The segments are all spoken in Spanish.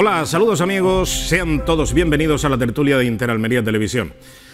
Hola, saludos amigos, sean todos bienvenidos a la tertulia de Interalmería Televisión.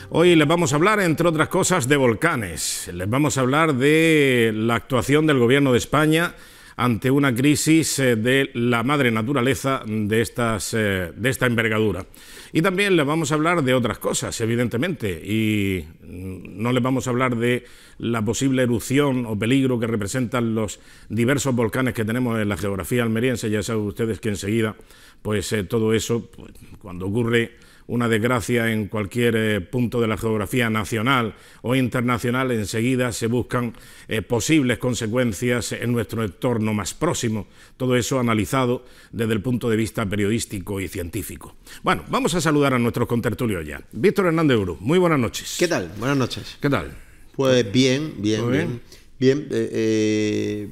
Hoy les vamos a hablar, entre otras cosas, de volcanes. Les vamos a hablar de la actuación del Gobierno de España ante una crisis eh, de la madre naturaleza de, estas, eh, de esta envergadura. Y también les vamos a hablar de otras cosas, evidentemente, y mm, no les vamos a hablar de la posible erupción o peligro que representan los diversos volcanes que tenemos en la geografía almeriense, ya saben ustedes que enseguida, pues eh, todo eso, pues, cuando ocurre una desgracia en cualquier eh, punto de la geografía nacional o internacional, enseguida se buscan eh, posibles consecuencias en nuestro entorno más próximo. Todo eso analizado desde el punto de vista periodístico y científico. Bueno, vamos a saludar a nuestros contertulios ya. Víctor Hernández Uru, muy buenas noches. ¿Qué tal? Buenas noches. ¿Qué tal? Pues bien, bien, bien. Bien, eh,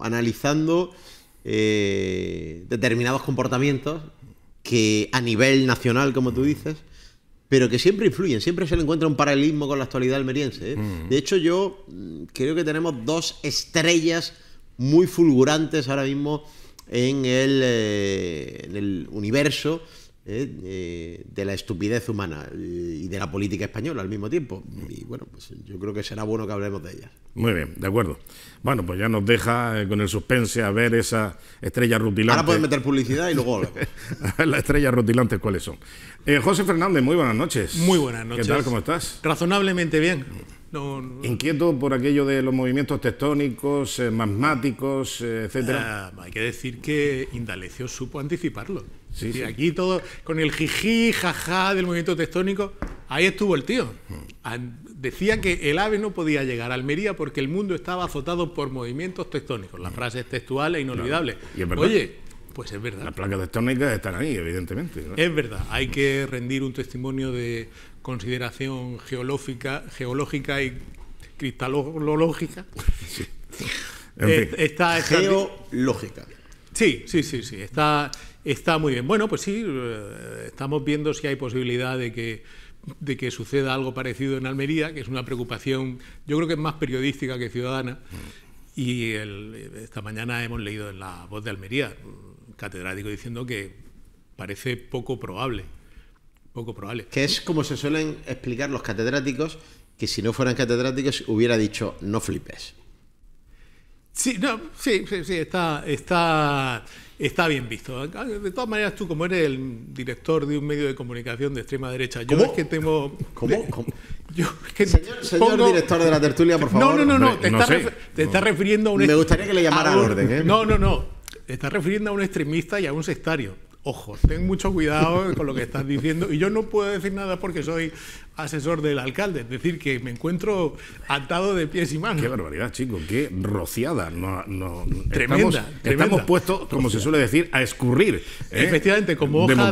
analizando determinados comportamientos que a nivel nacional, como tú dices, pero que siempre influyen, siempre se le encuentra un paralelismo con la actualidad almeriense. ¿eh? Mm. De hecho, yo mm, creo que tenemos dos estrellas muy fulgurantes ahora mismo en el eh, universo eh, eh, de la estupidez humana eh, y de la política española al mismo tiempo. Y bueno, pues yo creo que será bueno que hablemos de ellas. Muy bien, de acuerdo. Bueno, pues ya nos deja con el suspense a ver esa estrella rutilante. Ahora puedes meter publicidad y luego Las estrellas rutilantes, ¿cuáles son? José Fernández, muy buenas noches. Muy buenas noches. ¿Qué tal? ¿Cómo estás? Razonablemente bien. Inquieto por aquello de los movimientos tectónicos, magmáticos, etcétera. Ah, hay que decir que Indalecio supo anticiparlo. Sí, Aquí todo, con el jijí, jaja del movimiento tectónico, ahí estuvo el tío. Mm. Decía que el ave no podía llegar a Almería porque el mundo estaba azotado por movimientos tectónicos. La mm. frase es textual e inolvidable. Oye, pues es verdad. Las placas tectónicas están ahí, evidentemente. Es verdad, hay que rendir un testimonio de consideración geológica, geológica y cristalológica. Sí. En eh, geológica. Sí, sí, sí, sí, está, muy bien. Bueno, pues sí, eh, estamos viendo si hay posibilidad de que, de que suceda algo parecido en Almería, que es una preocupación, yo creo que es más periodística que ciudadana. Mm. Y esta mañana hemos leído en la voz de Almería, catedrático, diciendo que parece poco probable. Poco probable. Que es como se suelen explicar los catedráticos, que si no fueran catedráticos hubiera dicho no flipes. Sí, no, sí, sí, está, está, está bien visto. De todas maneras, tú como eres el director de un medio de comunicación de extrema derecha, yo es que tengo ¿Cómo? Yo señor, director de la tertulia, por favor. No, no, no, Te, estás te no. refiriendo a un... Me gustaría que le llamara al orden. ¿eh? No, no, no. Te está refiriendo a un extremista y a un sectario ojo, ten mucho cuidado con lo que estás diciendo. Y yo no puedo decir nada porque soy asesor del alcalde. Es decir, que me encuentro atado de pies y manos. Qué barbaridad, chico, qué rociada. No, tremenda, estamos, tremenda. puestos, como se suele decir, a escurrir. ¿eh? Efectivamente, como hoja,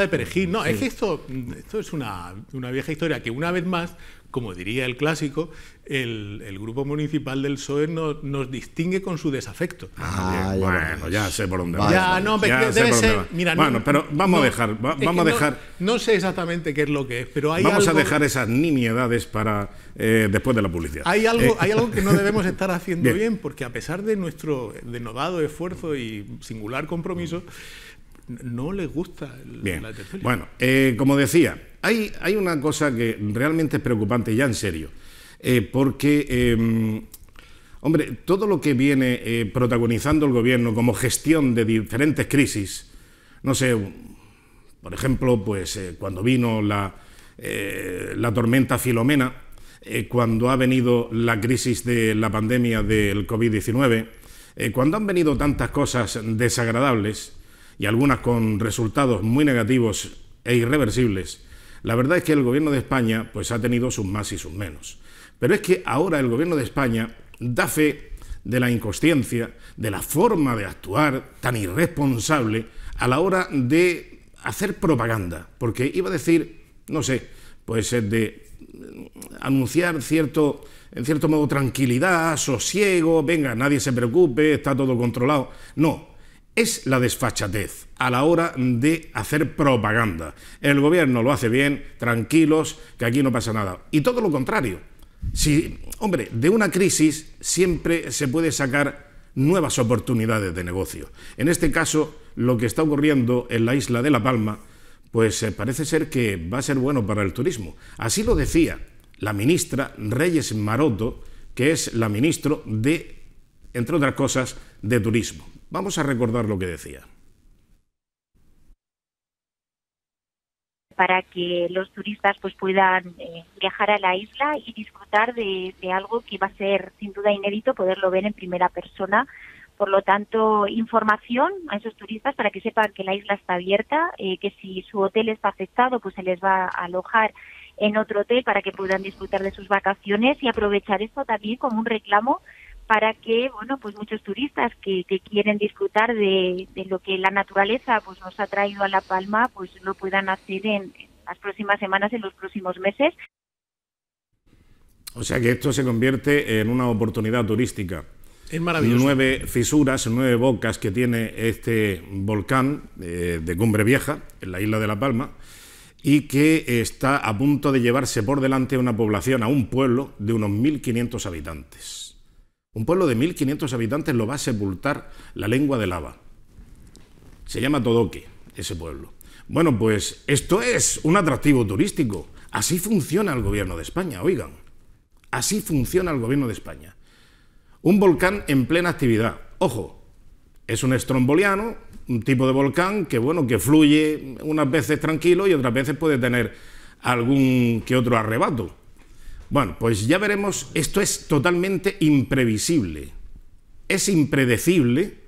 de, perejil. No, es que esto, esto es una, vieja historia que una vez más como diría el clásico, el, grupo municipal del PSOE nos distingue con su desafecto. Ah, ah, bueno, ya sé por dónde va. Ya, bueno, pero vamos a dejar. vamos a dejar. No, sé exactamente qué es lo que es, pero hay vamos a dejar esas nimiedades para eh, después de la publicidad. Hay algo, eh. hay algo que no debemos estar haciendo bien. porque a pesar de nuestro denodado esfuerzo y singular compromiso, no les gusta la tertulia. Bueno, eh, como decía, hay, hay una cosa que realmente es preocupante, ya en serio, porque... Em, hombre, todo lo que viene protagonizando el gobierno como gestión de diferentes crisis, no sé, por ejemplo, pues cuando vino la, eh, la tormenta Filomena, eh, cuando ha venido la crisis de la pandemia del COVID-19, eh, cuando han venido tantas cosas desagradables y algunas con resultados muy negativos e irreversibles, la verdad es que el gobierno de España pues, ha tenido sus más y sus menos. Pero es que ahora el gobierno de España da fe de la inconsciencia, de la forma de actuar tan irresponsable a la hora de hacer propaganda. Porque iba a decir no sé, pues de eh, anunciar cierto, en cierto modo, tranquilidad, sosiego, venga, nadie se preocupe, está todo controlado. No, es la desfachatez a la hora de hacer propaganda. El gobierno lo hace bien, tranquilos, que aquí no pasa nada. Y todo lo contrario. Si, hombre, de una crisis siempre se puede sacar nuevas oportunidades de negocio. En este caso, lo que está ocurriendo en la isla de La Palma pues eh, parece ser que va a ser bueno para el turismo. Así lo decía la ministra Reyes Maroto, que es la ministra de, entre otras cosas, de turismo. Vamos a recordar lo que decía. para que los turistas pues puedan eh, viajar a la isla y disfrutar de, algo que va a ser sin duda inédito poderlo ver en primera persona por lo tanto, información a esos turistas para que sepan que la isla está abierta, eh, que si su hotel está afectado, pues se les va a alojar en otro hotel para que puedan disfrutar de sus vacaciones y aprovechar esto también como un reclamo para que, bueno, pues muchos turistas que, quieren disfrutar de, lo que la naturaleza pues nos ha traído a La Palma, pues lo puedan hacer en las próximas semanas, en los próximos meses. O sea que esto se convierte en una oportunidad turística. Es maravilloso. Nueve fisuras, nueve bocas que tiene este volcán eh, de Cumbre Vieja, en la isla de La Palma, y que está a punto de llevarse por delante a una población, a un pueblo de unos 1.500 habitantes. Un pueblo de 1.500 habitantes lo va a sepultar la lengua de lava. Se llama Todoque, ese pueblo. Bueno, pues esto es un atractivo turístico. Así funciona el gobierno de España, oigan. Así funciona el gobierno de España. Un volcán en plena actividad. Ojo, es un estromboliano, un tipo de volcán que, bueno, que fluye unas veces tranquilo y otras veces puede tener algún que otro arrebato. Bueno, pues ya veremos, esto es totalmente imprevisible. Es impredecible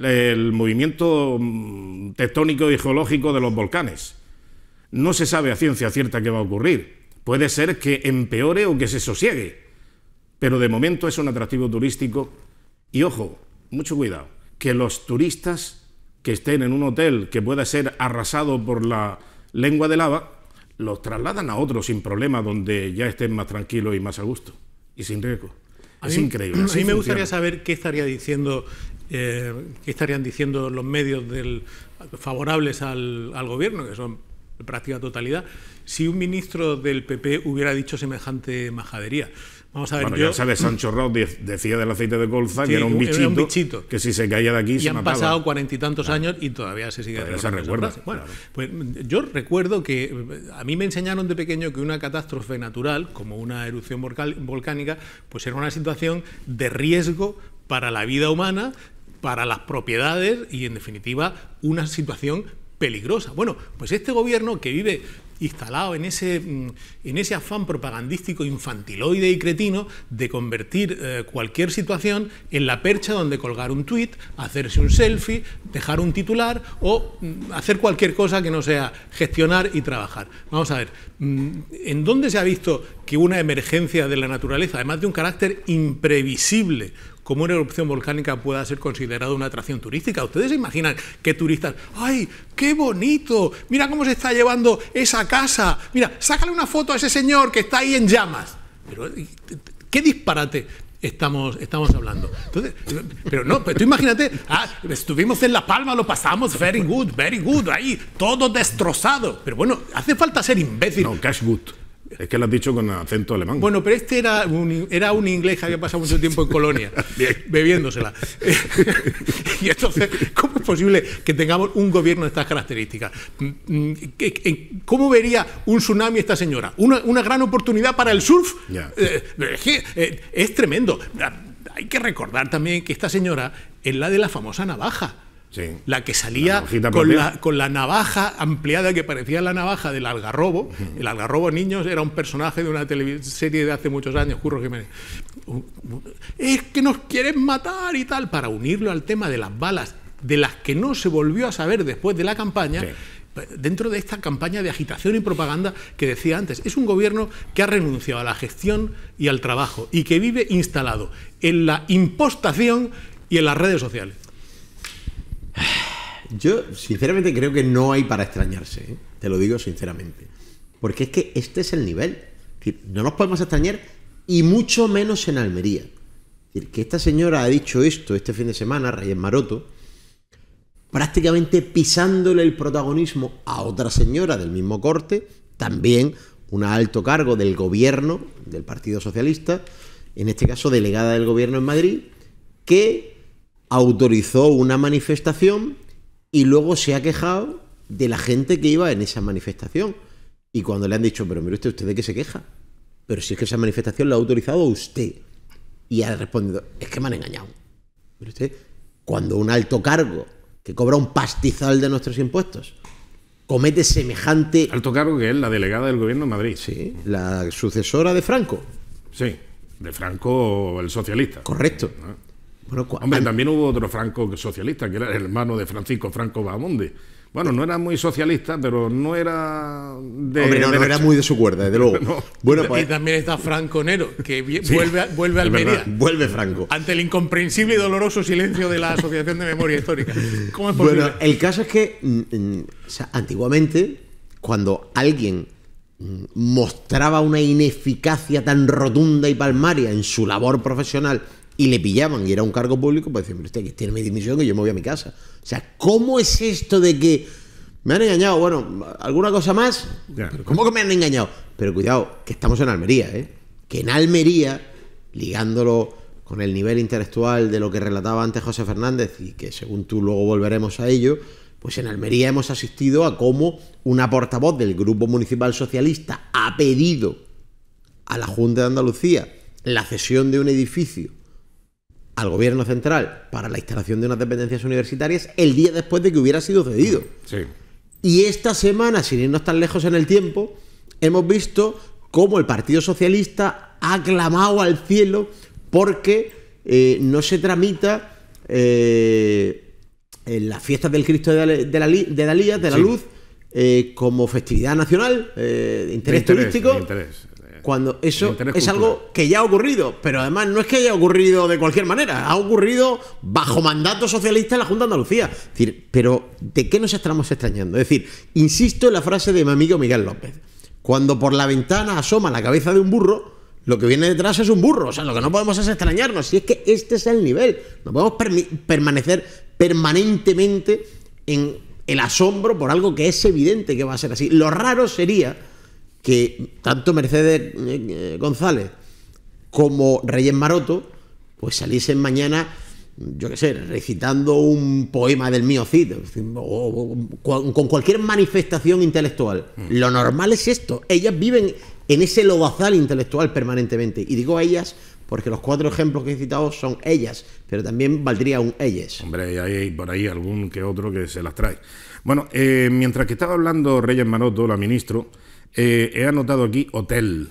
eh, el movimiento mm, tectónico y geológico de los volcanes. No se sabe a ciencia cierta qué va a ocurrir. Puede ser que empeore o que se sosiegue pero de momento es un atractivo turístico. Y ojo, mucho cuidado, que los turistas que estén en un hotel que pueda ser arrasado por la lengua de lava, los trasladan a otro sin problema, donde ya estén más tranquilos y más a gusto y sin riesgo. es increíble. A mí me gustaría saber qué estaría diciendo, eh, estarían diciendo los medios del, favorables al, gobierno, que son práctica totalidad, si un ministro del PP hubiera dicho semejante majadería. Vamos a ver, bueno, yo... ya sabes, Sancho Rodríguez decía del aceite de colza que era un bichito, que si se caía de aquí y han pasado cuarenta y tantos años y todavía se sigue todavía recuerda. Bueno, pues yo recuerdo que eh, a mí me enseñaron de pequeño que una catástrofe natural, como una erupción volcánica, pues era una situación de riesgo para la vida humana, para las propiedades y en definitiva una situación peligrosa. Bueno, pues este gobierno que vive instalado en ese, mm, en ese afán propagandístico infantiloide y cretino de convertir eh, cualquier situación en la percha donde colgar un tuit, hacerse un selfie, dejar un titular o mm, hacer cualquier cosa que no sea gestionar y trabajar. Vamos a ver, mm, ¿en dónde se ha visto que una emergencia de la naturaleza, además de un carácter imprevisible, como una erupción volcánica pueda ser considerada una atracción turística. ¿Ustedes se imaginan qué turistas, ay, qué bonito, mira cómo se está llevando esa casa, mira, sácale una foto a ese señor que está ahí en llamas? Pero, ¿qué disparate? Estamos, estamos hablando. Entonces, pero no, pero tú imagínate, ah, estuvimos en La Palma, lo pasamos very good, very good, ahí, todo destrozado. Pero bueno, hace falta ser imbécil. No, cash good. Es que lo has dicho con acento alemán. Bueno, pero este era un, era un inglés que había pasado mucho tiempo en Colonia, bebiéndosela. y entonces, ¿cómo es posible que tengamos un gobierno de estas características? Mm, mm, ¿Cómo vería un tsunami esta señora? Una, una gran oportunidad para el surf. Eh, eh, es tremendo. Ah, hay que recordar también que esta señora es la de la famosa navaja. La que salía con, la, con, la, navaja ampliada que parecía la navaja del algarrobo. El algarrobo niños era un personaje de una serie de hace muchos años, Curro Jiménez. Es que nos quieren matar y tal, para unirlo al tema de las balas, de las que no se volvió a saber después de la campaña. Dentro de esta campaña de agitación y propaganda que decía antes, es un gobierno que ha renunciado a la gestión y al trabajo y que vive instalado en la impostación y en las redes sociales. Yo, sinceramente, creo que no hay para extrañarse, ¿eh? te lo digo sinceramente. Porque es que este es el nivel. no nos podemos extrañar y mucho menos en Almería. Es que esta señora ha dicho esto este fin de semana, Reyes Maroto, prácticamente pisándole el protagonismo a otra señora del mismo corte, también un alto cargo del gobierno, del Partido Socialista, en este caso delegada del gobierno en Madrid, que autorizó una manifestación y luego se ha quejado de la gente que iba en esa manifestación. Y cuando le han dicho, pero mire usted, ¿usted de qué se queja? Pero si es que esa manifestación la ha autorizado usted. Y ha respondido, es que me han engañado. Mire usted, cuando un alto cargo que cobra un pastizal de nuestros impuestos comete semejante... Alto cargo que es la delegada del gobierno de Madrid. Sí, la sucesora de Franco. Sí, de Franco el socialista. Correcto. Ah. Hombre, también hubo otro Franco socialista, que era el hermano de Francisco Franco Bahamonde. Bueno, no era muy socialista, pero no era de. no, era muy de su cuerda, desde luego. Bueno, Y pues- también está Franco Nero, que vuelve, vuelve a Almería. Vuelve Franco. Ante el incomprensible y doloroso silencio de la Asociación de Memoria Histórica. ¿Cómo es posible? Bueno, el caso es que mm, mm, o sea, antiguamente, cuando alguien mm, mostraba una ineficacia tan rotunda y palmaria en su labor profesional y le pillaban y era un cargo público, pues decían, usted que tiene mi dimisión y yo me voy a mi casa. O sea, ¿cómo es esto de que me han engañado? Bueno, ¿alguna cosa más? ¿Cómo que me han engañado? Pero cuidado, que estamos en Almería, ¿eh? Que en Almería, ligándolo con el nivel intelectual de lo que relataba antes José Fernández y que según tú luego volveremos a ello, pues en Almería hemos asistido a cómo una portavoz del Grupo Municipal Socialista ha pedido a la Junta de Andalucía la cesión de un edificio al gobierno central para la instalación de unas dependencias universitarias el día después de que hubiera sido cedido. Sí. Y esta semana, sin irnos tan lejos en el tiempo, hemos visto cómo el Partido Socialista ha clamado al cielo porque eh, no se tramita eh, en las fiestas del Cristo de, la, de, de de la Luz, eh, como festividad nacional, de interés, turístico, cuando eso es algo que ya ha ocurrido, pero además no es que haya ocurrido de cualquier manera, ha ocurrido bajo mandato socialista en la Junta de Andalucía. Es decir, pero ¿de qué nos estamos extrañando? Es decir, insisto en la frase de mi amigo Miguel López. Cuando por la ventana asoma la cabeza de un burro, lo que viene detrás es un burro. O sea, lo que no podemos es extrañarnos. Si es que este es el nivel. No podemos permanecer permanentemente en el asombro por algo que es evidente que va a ser así. Lo raro sería que tanto Mercedes eh, eh, González como Reyes Maroto, pues saliesen mañana, yo qué sé, recitando un poema del mío Cid, o, con cualquier manifestación intelectual. Mm. Lo normal es esto. Ellas viven en ese lobazal intelectual permanentemente. Y digo ellas porque los cuatro ejemplos que he citado son ellas, pero también valdría un ellas. Hombre, hay por ahí algún que otro que se las trae. Bueno, eh, mientras que estaba hablando Reyes Maroto, la ministro, eh, he anotado aquí hotel.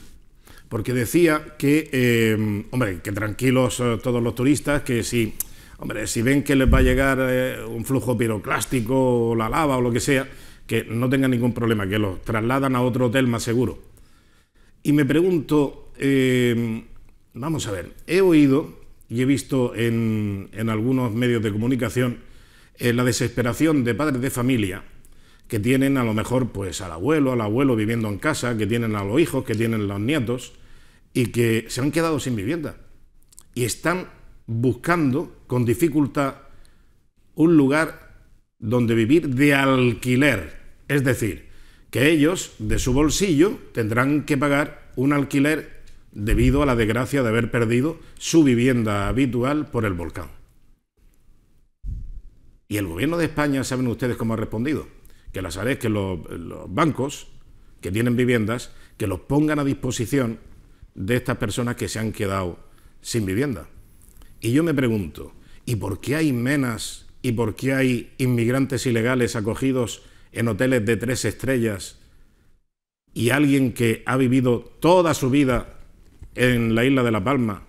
Porque decía que, eh, hombre, que tranquilos eh, todos los turistas, que si, hombre, si ven que les va a llegar un flujo piroclástico o la lava o lo que sea, que no tengan ningún problema, que los trasladan a otro hotel más seguro. Y me pregunto, vamos a ver, he oído y he visto en, en algunos medios de comunicación la desesperación de padres de familia que tienen a lo mejor pues al abuelo, al abuelo viviendo en casa, que tienen a los hijos, que tienen los nietos y que se han quedado sin vivienda y están buscando con dificultad un lugar donde vivir de alquiler, es decir, que ellos de su bolsillo tendrán que pagar un alquiler debido a la desgracia de haber perdido su vivienda habitual por el volcán. ¿Y el gobierno de España, saben ustedes cómo ha respondido? que las haré que los bancos que tienen viviendas, que los pongan a disposición de estas personas que se han quedado sin vivienda. Y yo me pregunto, ¿y por qué hay menas y por qué hay inmigrantes ilegales acogidos en hoteles de tres estrellas y alguien que ha vivido toda su vida en la isla de La Palma,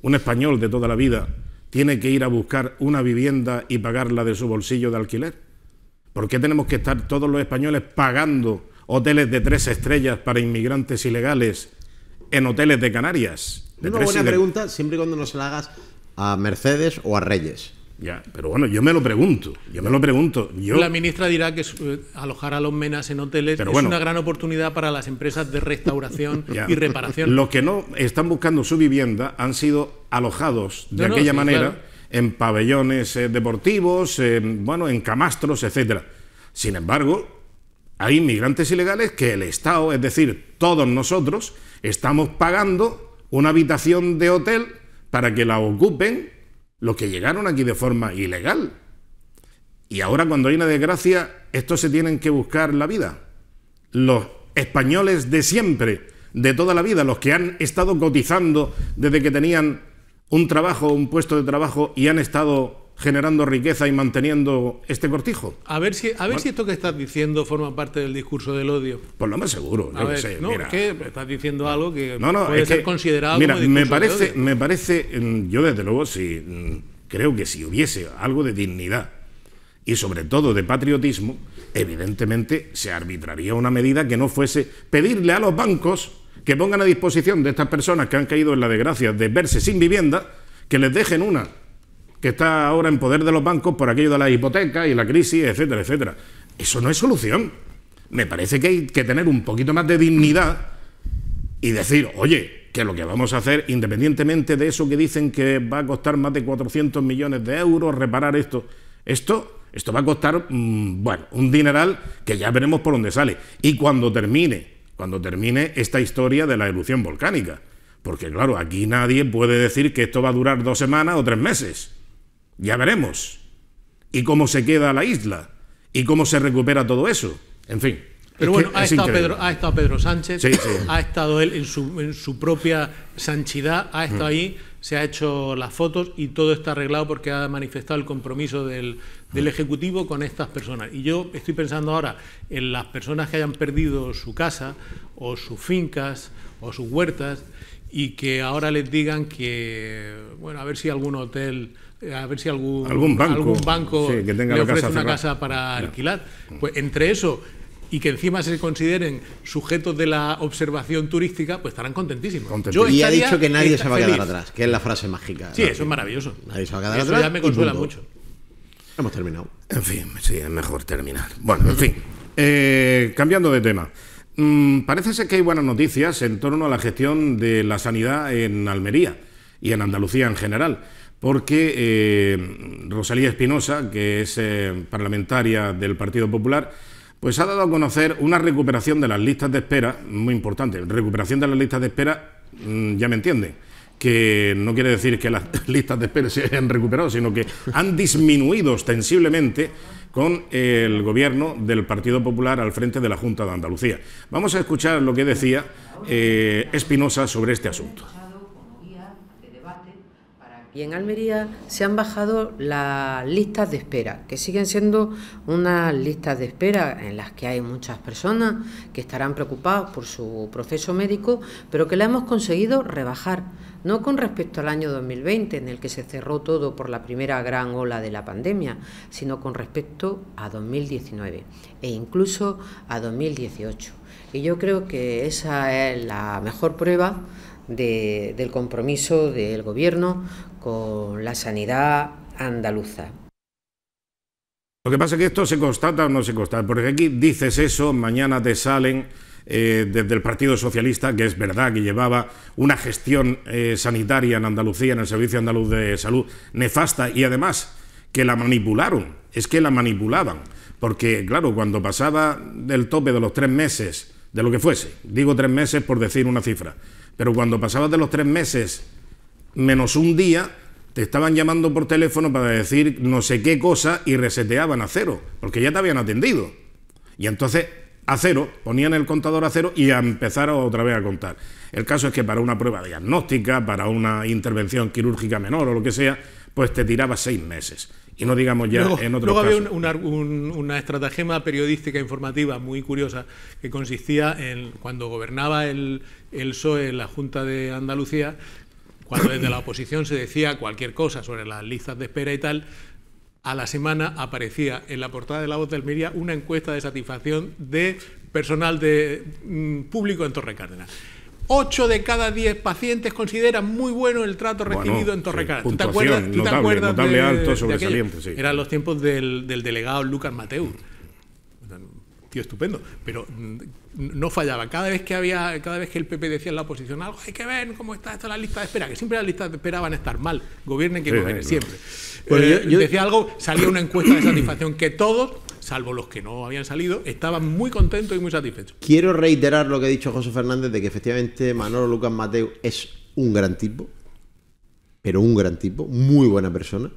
un español de toda la vida, tiene que ir a buscar una vivienda y pagarla de su bolsillo de alquiler? ¿Por qué tenemos que estar todos los españoles pagando hoteles de tres estrellas para inmigrantes ilegales en hoteles de Canarias? Es Una buena pregunta, siempre y cuando nos la hagas a Mercedes o a Reyes. Ya, pero bueno, yo me lo pregunto, yo me lo pregunto. Yo... La ministra dirá que eh, alojar a los menas en hoteles es una gran oportunidad para las empresas de restauración y reparación. Los que no están buscando su vivienda han sido alojados de aquella manera en pabellones eh, deportivos, eh, bueno, en camastros, etc. Sin embargo, hay inmigrantes ilegales que el Estado, es decir, todos nosotros, estamos pagando una habitación de hotel para que la ocupen los que llegaron aquí de forma ilegal. Y ahora cuando hay una desgracia, estos se tienen que buscar la vida. Los españoles de siempre, de toda la vida, los que han estado cotizando desde que tenían un trabajo, un puesto de trabajo y han estado generando riqueza y manteniendo este cortijo. A ver si, a ver si esto que estás diciendo forma parte del discurso del odio. Pues lo más seguro. no yo sé, no, estás diciendo algo que puede ser considerado. Mira, me parece, me mm, parece, yo desde luego si mm, creo que si hubiese algo de dignidad y sobre todo de patriotismo, evidentemente se arbitraría una medida que no fuese pedirle a los bancos que pongan a disposición de estas personas que han caído en la desgracia de verse sin vivienda, que les dejen una que está ahora en poder de los bancos por aquello de la hipoteca y la crisis, etcétera, etcétera. Eso no es solución. Me parece que hay que tener un poquito más de dignidad y decir, oye, que lo que vamos a hacer, independientemente de eso que dicen que va a costar más de 400 millones de euros reparar esto, esto, esto va a costar, mm, bueno, un dineral que ya veremos por dónde sale. Y cuando termine cuando termine esta historia de la erupción volcánica. Porque claro, aquí nadie puede decir que esto va a durar dos semanas o tres meses. Ya veremos. Y cómo se queda la isla. Y cómo se recupera todo eso. En fin. Pero bueno, ha, estado Pedro, Pedro, Sánchez, ha estado él en su, propia sanchidad, ha estado mm. ahí se ha hecho las fotos y todo está arreglado porque ha manifestado el compromiso del, del Ejecutivo con estas personas. Y yo estoy pensando ahora en las personas que hayan perdido su casa o sus fincas o sus huertas y que ahora les digan que, bueno, a ver si algún hotel, a ver si algún, algún banco, que tenga ofrece una casa para alquilar. Pues entre eso y que encima se consideren sujetos de la observación turística, pues estarán contentísimos. Yo y ha dicho que nadie se va a quedar atrás, que es la frase mágica. Sí, eso es maravilloso. Nadie se va a quedar eso ya me consuela mucho. Hemos terminado. En fin, sí, es mejor terminar. Bueno, en fin. Eh, cambiando de tema. Mm, parece ser que hay buenas noticias en torno a la gestión de la sanidad en Almería y en Andalucía en general, porque eh, Rosalía Espinosa, que es eh, parlamentaria del Partido Popular, pues ha dado a conocer una recuperación de las listas de espera, muy importante, recuperación de las listas de espera, mm, ya me entienden, que no quiere decir que las listas de espera se hayan recuperado, sino que han disminuido ostensiblemente con el gobierno del Partido Popular al frente de la Junta de Andalucía. Vamos a escuchar lo que decía eh, Espinosa sobre este asunto. Y en Almería se han bajado las listas de espera, que siguen siendo unas listas de espera en las que hay muchas personas que estarán preocupadas por su proceso médico, pero que la hemos conseguido rebajar, no con respecto al año 2020, en el que se cerró todo por la primera gran ola de la pandemia, sino con respecto a 2019 e incluso a 2018. Y yo creo que esa es la mejor prueba del compromiso del Gobierno con la sanidad andaluza. Lo que pasa es que esto se constata o no se constata, porque aquí dices eso, mañana te salen eh, desde el Partido Socialista, que es verdad que llevaba una gestión eh, sanitaria en Andalucía, en el Servicio Andaluz de Salud, nefasta y además que la manipularon, es que la manipulaban, porque claro, cuando pasaba del tope de los tres meses, de lo que fuese, digo tres meses por decir una cifra, pero cuando pasabas de los tres meses menos un día, te estaban llamando por teléfono para decir no sé qué cosa y reseteaban a cero, porque ya te habían atendido. Y entonces a cero, ponían el contador a cero y a empezar otra vez a contar. El caso es que para una prueba diagnóstica, para una intervención quirúrgica menor o lo que sea, pues te tiraba seis meses. Y no digamos ya en otro caso... Luego había una estratagema periodística informativa muy curiosa que consistía en, cuando gobernaba el, el PSOE en la Junta de Andalucía, cuando desde la oposición se decía cualquier cosa sobre las listas de espera y tal, a la semana aparecía en la portada de La Voz de Almería una encuesta de satisfacción de personal de mm, público en Torre Cárdenas. 8 de cada 10 pacientes consideran muy bueno el trato recibido en torre ¿Tú te acuerdas, ¿tú te acuerdas de, alto, sobresaliente, sí. Eran los tiempos del, delegado Lucas Mateu. Tío estupendo, pero mm, no fallaba. Cada vez que había, cada vez que el PP decía en la oposición algo, hay que ver cómo está esta la lista de espera, que siempre las listas de espera van a estar mal, gobiernen que gobiernen, siempre. Eh, decía algo, salía una encuesta de satisfacción que todos salvo los que no habían salido, estaban muy contentos y muy satisfechos. Quiero reiterar lo que ha dicho José Fernández de que efectivamente Manolo Lucas Mateo es un gran tipo, pero un gran tipo, muy buena persona.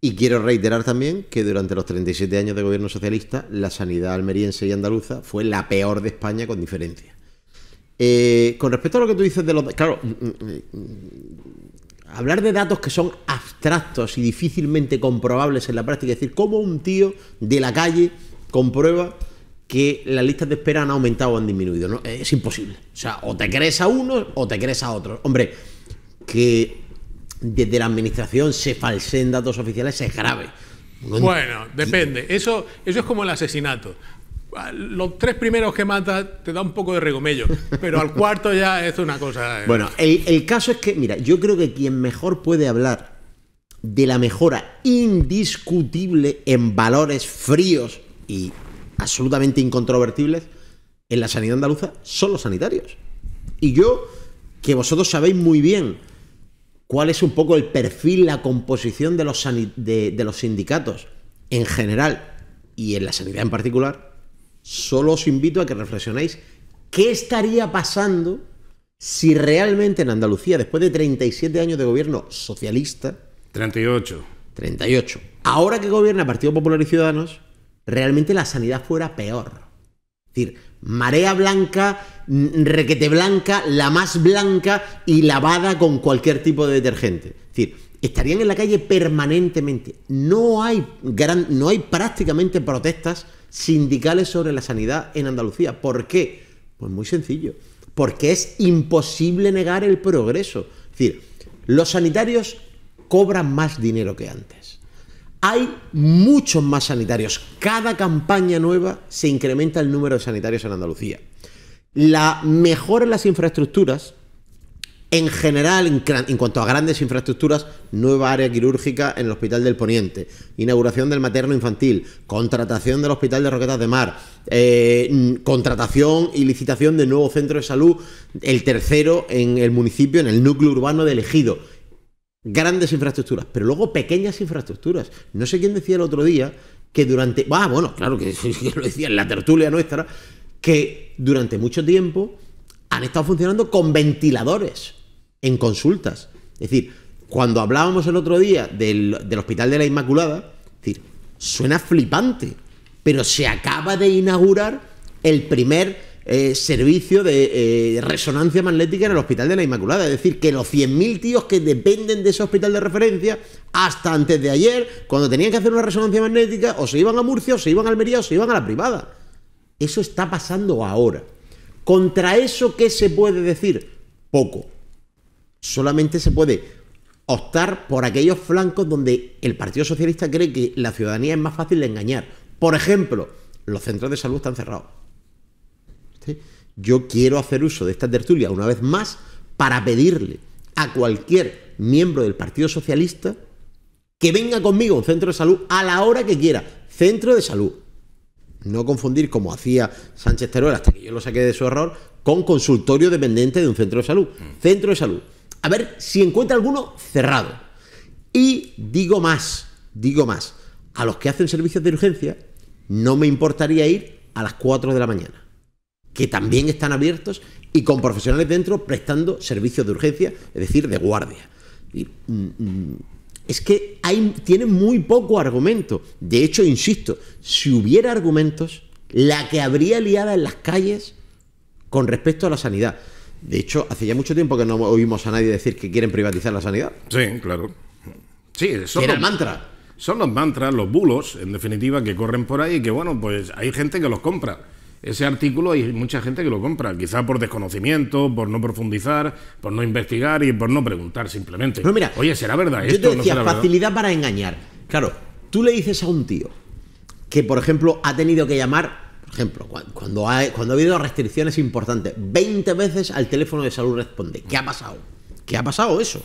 Y quiero reiterar también que durante los 37 años de gobierno socialista, la sanidad almeriense y andaluza fue la peor de España con diferencia. Eh, con respecto a lo que tú dices de los... Claro, mm, mm, mm, hablar de datos que son abstractos y difícilmente comprobables en la práctica, es decir, cómo un tío de la calle comprueba que las listas de espera han aumentado o han disminuido, Es imposible. O sea, o te crees a uno o te crees a otro. Hombre, que desde la administración se falseen datos oficiales es grave. Bueno, depende. Eso, eso es como el asesinato los tres primeros que matas te da un poco de regomello, pero al cuarto ya es una cosa. Eh. Bueno, el, caso es que, mira, yo creo que quien mejor puede hablar de la mejora indiscutible en valores fríos y absolutamente incontrovertibles en la sanidad andaluza son los sanitarios. Y yo, que vosotros sabéis muy bien cuál es un poco el perfil, la composición de los, de los sindicatos en general y en la sanidad en particular, solo os invito a que reflexionéis qué estaría pasando si realmente en Andalucía, después de 37 años de gobierno socialista... 38. 38. Ahora que gobierna Partido Popular y Ciudadanos, realmente la sanidad fuera peor. Es decir, marea blanca, mm, requete blanca, la más blanca y lavada con cualquier tipo de detergente. Es decir, estarían en la calle permanentemente. No hay, gran, no hay prácticamente protestas sindicales sobre la sanidad en Andalucía. ¿Por qué? Pues muy sencillo. Porque es imposible negar el progreso. Es decir, los sanitarios cobran más dinero que antes. Hay muchos más sanitarios. Cada campaña nueva se incrementa el número de sanitarios en Andalucía. La mejora en las infraestructuras, en general, en, cuanto a grandes infraestructuras, nueva área quirúrgica en el Hospital del Poniente, inauguración del materno infantil, contratación del Hospital de Roquetas de Mar, eh, contratación y licitación de nuevo centro de salud, el tercero en el municipio, en el núcleo urbano de elegido. Grandes infraestructuras, pero luego pequeñas infraestructuras. No sé quién decía el otro día que durante. Ah, bueno, claro que, que lo decía en la tertulia nuestra, que durante mucho tiempo han estado funcionando con ventiladores en consultas. Es decir, cuando hablábamos el otro día del, Hospital de la Inmaculada, decir, suena flipante, pero se acaba de inaugurar el primer eh, servicio de eh, resonancia magnética en el Hospital de la Inmaculada. Es decir, que los 100.000 tíos que dependen de ese hospital de referencia, hasta antes de ayer, cuando tenían que hacer una resonancia magnética, o se iban a Murcia, o se iban a Almería, o se iban a la privada. Eso está pasando ahora. ¿Contra eso qué se puede decir? Poco. Solamente se puede optar por aquellos flancos donde el Partido Socialista cree que la ciudadanía es más fácil de engañar. Por ejemplo, los centros de salud están cerrados. Yo quiero hacer uso de esta tertulia una vez más para pedirle a cualquier miembro del Partido Socialista que venga conmigo a un centro de salud a la hora que quiera. Centro de salud, no confundir, como hacía Sánchez Teruel hasta que yo lo saqué de su error, con consultorio dependiente de un centro de salud. Mm. Centro de salud. A ver si encuentra alguno cerrado. Y digo más, digo más, a los que hacen servicios de urgencia, no me importaría ir a las 4 de la mañana, que también están abiertos y con profesionales dentro prestando servicios de urgencia, es decir, de guardia. Mm, mm, es que hay, tiene muy poco argumento. De hecho, insisto, si hubiera argumentos, la que habría liada en las calles con respecto a la sanidad. De hecho, hace ya mucho tiempo que no oímos a nadie decir que quieren privatizar la sanidad. Sí, claro. Sí, eso son los mantras, los bulos, en definitiva, que corren por ahí y que, bueno, pues hay gente que los compra ese artículo hay mucha gente que lo compra, quizá por desconocimiento, por no profundizar, por no investigar y por no preguntar simplemente. Pero mira, oye, ¿será verdad? Yo te decía, facilidad para engañar. Claro, tú le dices a un tío que, por ejemplo, ha tenido que llamar, por ejemplo, cuando ha, cuando ha habido restricciones importantes, 20 veces al teléfono de salud responde. ¿Qué ha pasado? ¿Qué ha pasado eso?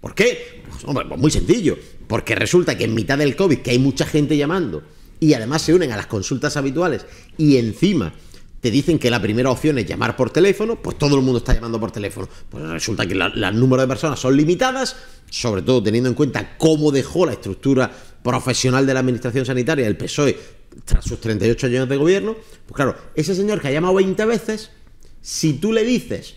¿Por qué? pues, pues muy sencillo. Porque resulta que en mitad del COVID, que hay mucha gente llamando, y además se unen a las consultas habituales y encima te dicen que la primera opción es llamar por teléfono, pues todo el mundo está llamando por teléfono. Pues resulta que el número de personas son limitadas, sobre todo teniendo en cuenta cómo dejó la estructura profesional de la administración sanitaria el PSOE tras sus 38 años de gobierno. Pues claro, ese señor que ha llamado 20 veces, si tú le dices,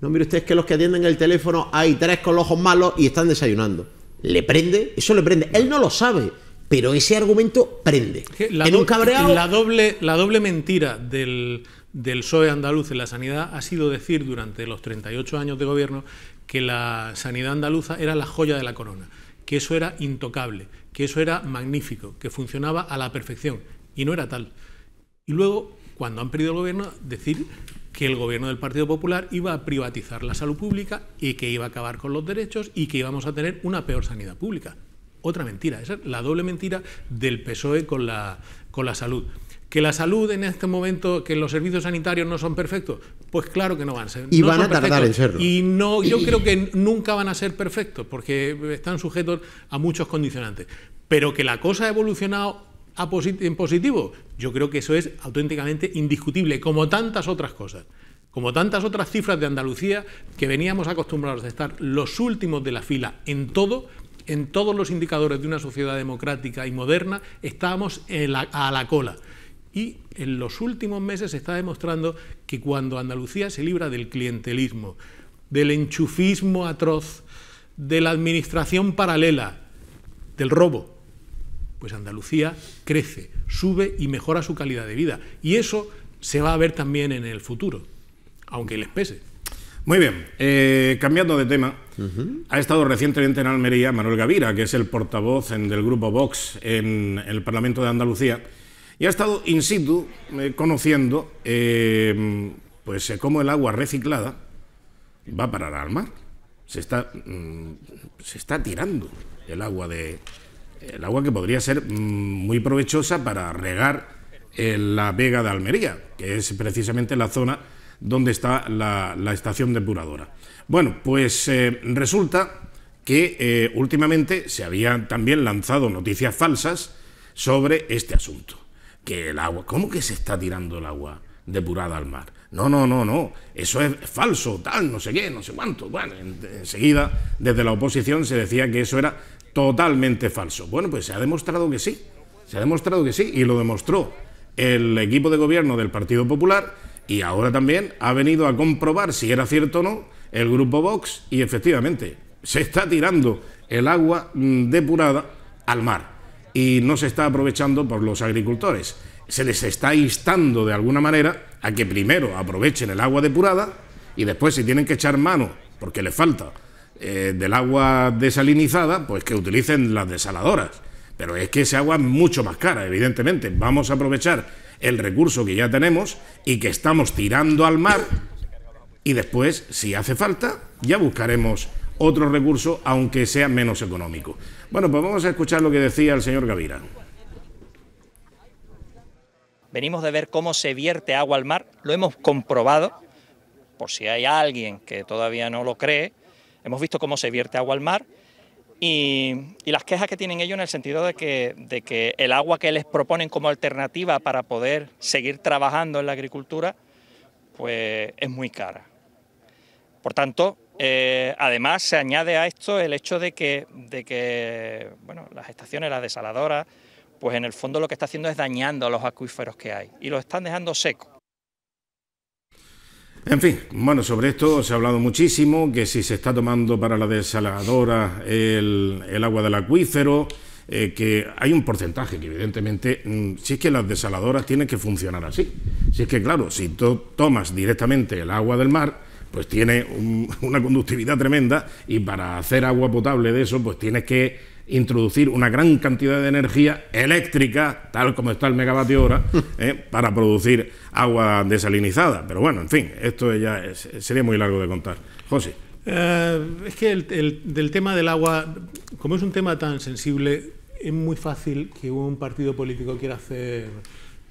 no mire usted que los que atienden el teléfono hay tres con los ojos malos y están desayunando. Le prende, eso le prende. Él no lo sabe pero ese argumento prende. La la, doble, mentira del, del PSOE andaluz en la sanidad ha sido decir durante los 38 años de gobierno que la sanidad andaluza era la joya de la corona, que eso era intocable, que eso era magnífico, que funcionaba a la perfección, y no era tal. Y luego, cuando han perdido el gobierno, decir que el gobierno del Partido Popular iba a privatizar la salud pública y que iba a acabar con los derechos y que íbamos a tener una peor sanidad pública. Otra mentira, esa es la doble mentira del PSOE con la, con la salud. ¿Que la salud en este momento, que los servicios sanitarios no son perfectos? Pues claro que no van a ser. Y van a tardar en serlo. Y no, yo creo que nunca van a ser perfectos, porque están sujetos a muchos condicionantes. Pero que la cosa ha evolucionado en positivo, yo creo que eso es auténticamente indiscutible, como tantas otras cosas. Como tantas otras cifras de Andalucía que veníamos acostumbrados a estar los últimos de la fila en todo, en todos los indicadores de una sociedad democrática y moderna estábamos a la cola. Y en los últimos meses se está demostrando que cuando Andalucía se libra del clientelismo, del enchufismo atroz, de la administración paralela, del robo, pues Andalucía crece, sube y mejora su calidad de vida. Y eso se va a ver también en el futuro, aunque les pese. Muy bien, eh, cambiando de tema, ha estado recientemente en Almería Manuel Gavira, que es el portavoz del grupo Vox en el Parlamento de Andalucía, y ha estado in situ eh, conociendo eh, pues, eh, cómo el agua reciclada va a parar al mar. Se está, mm, tirando el agua, de, el agua que podría ser mm, muy provechosa para regar la Vega de Almería, que es precisamente la zona donde está la, la estación depuradora. Bueno, pues eh, resulta que eh, últimamente se habían también lanzado noticias falsas sobre este asunto. Que el agua, ¿cómo que se está tirando el agua depurada al mar? No, no, no, no, eso es falso, tal, no sé qué, no sé cuánto. Bueno, enseguida desde la oposición se decía que eso era totalmente falso. Bueno, pues se ha demostrado que sí, se ha demostrado que sí, y lo demostró el equipo de gobierno del Partido Popular, y ahora también ha venido a comprobar si era cierto o no el grupo Vox y efectivamente se está tirando el agua mm, depurada al mar y no se está aprovechando por los agricultores. Se les está instando de alguna manera a que primero aprovechen el agua depurada y después si tienen que echar mano, porque les falta, eh, del agua desalinizada, pues que utilicen las desaladoras. Pero es que ese agua es mucho más cara, evidentemente. Vamos a aprovechar el recurso que ya tenemos y que estamos tirando al mar y después, si hace falta, ya buscaremos otro recurso, aunque sea menos económico. Bueno, pues vamos a escuchar lo que decía el señor Gavira. Venimos de ver cómo se vierte agua al mar, lo hemos comprobado, por si hay alguien que todavía no lo cree, hemos visto cómo se vierte agua al mar y, las quejas que tienen ellos en el sentido de que, de que el agua que les proponen como alternativa para poder seguir trabajando en la agricultura, pues es muy cara. Por tanto, eh, además se añade a esto el hecho de que, bueno, las estaciones, las desaladoras, pues en el fondo lo que está haciendo es dañando a los acuíferos que hay y los están dejando secos. En fin, bueno, sobre esto se ha hablado muchísimo, que si se está tomando para la desaladora el, agua del acuífero, eh, que hay un porcentaje que evidentemente, mm, si es que las desaladoras tienen que funcionar así. Si es que, claro, si tú tomas directamente el agua del mar, pues tiene una conductividad tremenda y para hacer agua potable de eso, pues tienes que introducir una gran cantidad de energía eléctrica, tal como está el megavatio hora, eh, para producir agua desalinizada. Pero bueno, en fin, esto ya sería muy largo de contar. José. Eh, es que el, del tema del agua, como es un tema tan sensible, es muy fácil que un partido político quiera hacer,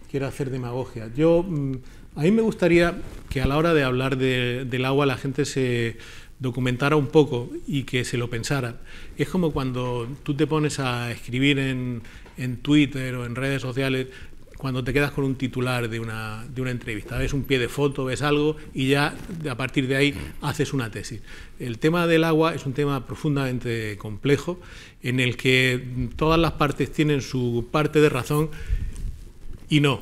quiera hacer demagogia. Yo mm, a mí me gustaría que a la hora de hablar del agua la gente se documentara un poco y que se lo pensara. Es como cuando tú te pones a escribir en, Twitter o en redes sociales, cuando te quedas con un titular de una, de una entrevista, ves un pie de foto, ves algo y ya a partir de ahí haces una tesis. El tema del agua es un tema profundamente complejo en el que todas las partes tienen su parte de razón y no,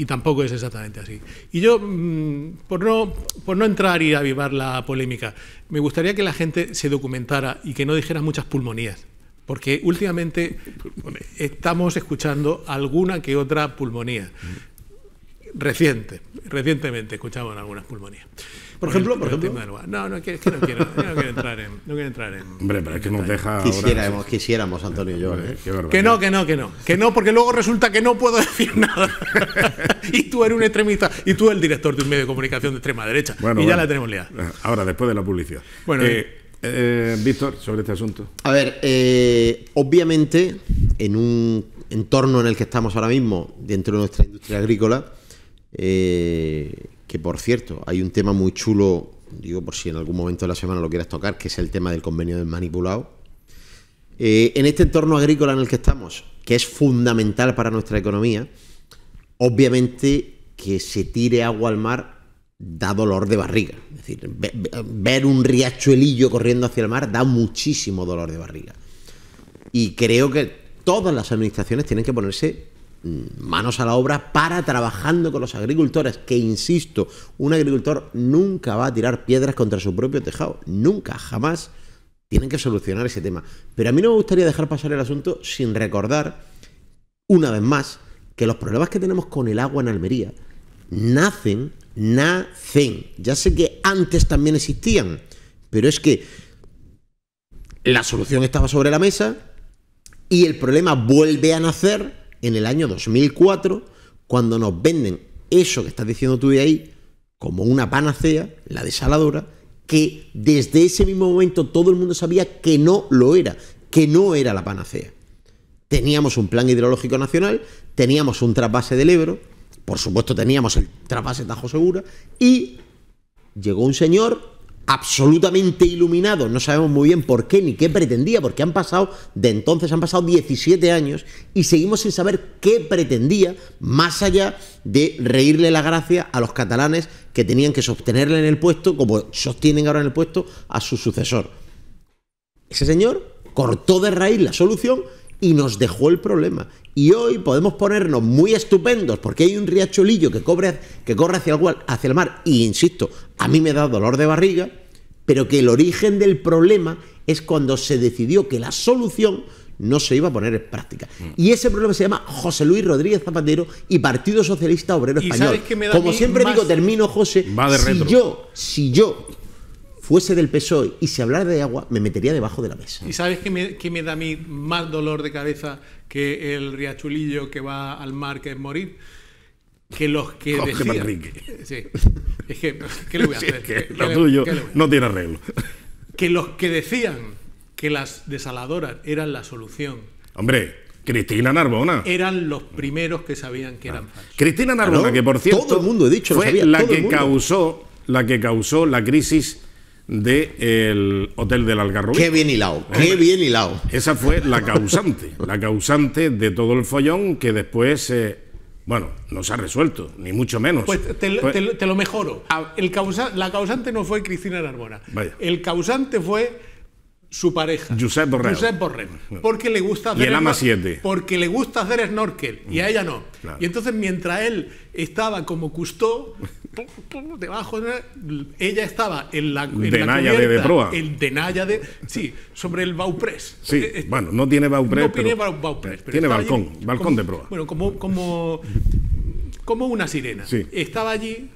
y tampoco es exactamente así. Y yo, mm, por no, por no entrar y avivar la polémica, me gustaría que la gente se documentara y que no dijera muchas pulmonías porque últimamente estamos escuchando alguna que otra pulmonía. Reciente, recientemente escuchamos algunas pulmonías. Por ejemplo, por, ejemplo. no, no, es que no, quiero, no, quiero, entrar en. hombre, pero es que nos deja. Quisiéramos, quisiéramos, Antonio y yo. ¿eh? Que no, que no, que no. Que no, porque luego resulta que no puedo decir nada. y tú eres un extremista. Y tú eres el director de un medio de comunicación de extrema derecha. y ya la tenemos liada. Eh, ahora, después de la publicidad. Bueno. Eh, Víctor, sobre este asunto. A ver, obviamente, en un entorno en el que estamos ahora mismo, dentro de nuestra industria agrícola, eh, que por cierto, hay un tema muy chulo, digo por si en algún momento de la semana lo quieras tocar, que es el tema del convenio del manipulado. Eh, en este entorno agrícola en el que estamos, que es fundamental para nuestra economía, obviamente que se tire agua al mar da dolor de barriga. Es decir, ver un riachuelillo corriendo hacia el mar da muchísimo dolor de barriga. Y creo que todas las administraciones tienen que ponerse Mm, manos a la obra para trabajando con los agricultores, que insisto, un agricultor nunca va a tirar piedras contra su propio tejado, nunca, jamás. Tienen que solucionar ese tema. Pero a mí no me gustaría dejar pasar el asunto sin recordar, una vez más, que los problemas que tenemos con el agua en Almería nacen, nacen. Ya sé que antes también existían, pero es que la solución estaba sobre la mesa y el problema vuelve a nacer en el año 2004, cuando nos venden eso que estás diciendo tú de ahí como una panacea, la desaladora, que desde ese mismo momento todo el mundo sabía que no lo era, que no era la panacea. Teníamos un plan hidrológico nacional, teníamos un trasvase del Ebro, por supuesto teníamos el trasvase Tajo Segura, y llegó un señor absolutamente iluminado, no sabemos muy bien por qué ni qué pretendía, porque han pasado, de entonces han pasado 17 años y seguimos sin saber qué pretendía, más allá de reírle la gracia a los catalanes que tenían que sostenerle en el puesto, como sostienen ahora en el puesto, a su sucesor. Ese señor cortó de raíz la solución y nos dejó el problema. Y hoy podemos ponernos muy estupendos porque hay un riacholillo que, que corre hacia el, hacia el mar y, insisto, a mí me da dolor de barriga, pero que el origen del problema es cuando se decidió que la solución no se iba a poner en práctica. Mm. Y ese problema se llama José Luis Rodríguez Zapatero y Partido Socialista Obrero Español. Como siempre digo, termino, José, si yo, si yo fuese del PSOE y si hablara de agua, me metería debajo de la mesa. ¿Y sabes qué me, da a mí más dolor de cabeza que el riachulillo que va al mar, que es morir? que los que decían, sí, es que, ¿qué le voy a hacer? lo tuyo no tiene arreglo. Que los que decían que las desaladoras eran la solución. Hombre, Cristina Narbona. Eran los primeros que sabían que eran Cristina Narbona, que por cierto, todo el mundo he dicho, lo sabía, la que causó la que causó la crisis del el Hotel del Algarrobo. Qué bien hilado, eh, qué bien hilado. Esa fue la causante, la causante de todo el follón que después, eh, bueno, no se ha resuelto, ni mucho menos. Pues te, lo mejoro. Ah, el la causante no fue Cristina Narbona. El causante fue su pareja. Josep Borrell. Josep Borrell. Porque le gusta hacer. Y el ama 7. Porque le gusta hacer snorkel. Y a ella no. Y entonces, mientras él estaba como Custó debajo de ella estaba en la en de la cubierta, de, proa el de de sí sobre el Bauprés eh, eh, bueno no tiene Bauprés no tiene Bauprés pero tiene balcón balcón de proa bueno como como como una sirena estaba allí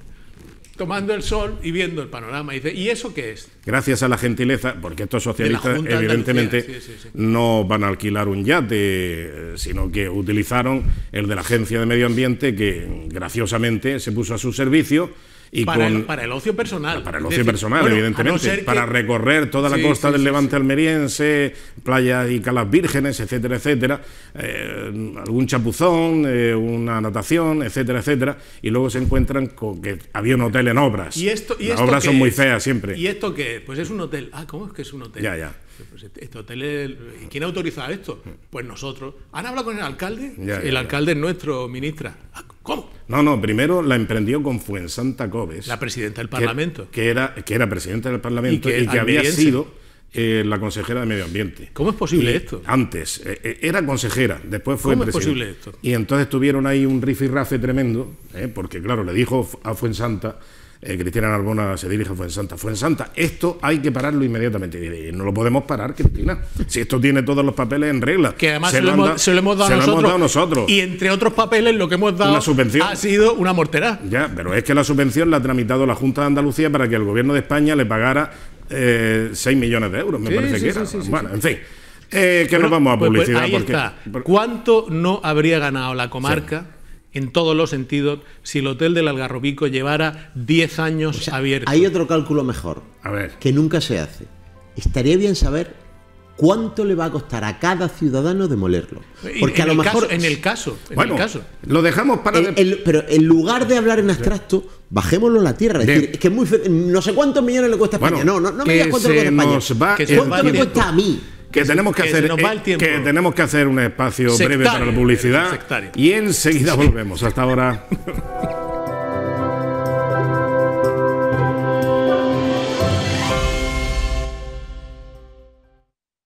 tomando el sol y viendo el panorama. Y dice, ¿y eso qué es? Gracias a la gentileza, porque estos socialistas evidentemente no van a alquilar un yate, eh, sino que utilizaron el de la Agencia de Medio Ambiente que graciosamente se puso a su servicio y para, el, ocio personal. Para el ocio personal, evidentemente. para recorrer toda la costa del Levante almeriense, playas y calas vírgenes, etcétera, etcétera. Eh, algún chapuzón, eh, una natación, etcétera, etcétera. Y luego se encuentran con que había un hotel en obras. ¿Y esto, y Las obras son muy feas siempre. ¿Y esto qué? Pues es un hotel. Ah, ¿cómo es que es un hotel? Ya, ya. Pues, este, este hotel ¿Quién autoriza esto? Pues nosotros. ¿Han hablado con el alcalde? el alcalde es nuestro ministra. Ah, ¿Cómo? No, no, primero la emprendió con Fuensanta Cobes. La presidenta del Parlamento. Que, era, que era presidenta del Parlamento y que, había sido eh, la consejera de Medio Ambiente. ¿Cómo es posible esto? Antes, eh, eh, era consejera, después fue ¿Cómo es posible esto? Y entonces tuvieron ahí un rifirrafe tremendo, porque claro, le dijo a Fuensanta eh, Cristina Narbona se dirige a Fuensanta. Fuensanta, esto hay que pararlo inmediatamente. Y no lo podemos parar, Cristina. Si esto tiene todos los papeles en regla. Que además se, lo, hemos, dado, nosotros, Y entre otros papeles, lo que hemos dado subvención. ha sido una mortera. Ya, pero es que la subvención la ha tramitado la Junta de Andalucía para que el gobierno de España le pagara 6 eh, millones de euros, me parece que era. bueno, en fin. Eh, que nos vamos a pues, pues, publicidad. porque, ¿Cuánto no habría ganado la comarca? en todos los sentidos si el Hotel del Algarrobico llevara 10 años abierto. Hay otro cálculo mejor, a ver. que nunca se hace. Estaría bien saber cuánto le va a costar a cada ciudadano demolerlo. Porque a lo mejor... en el caso, en bueno, el caso. Lo dejamos para... Eh, pero en lugar de hablar en abstracto, bajémoslo a la tierra. Es, decir, es que es muy... No sé cuántos millones le cuesta a España. no, no, no me digas cuánto le España. ¿Cuánto me cuesta a mí? que tenemos que, hacer eh, que tenemos que hacer un espacio breve para la publicidad y enseguida volvemos hasta ahora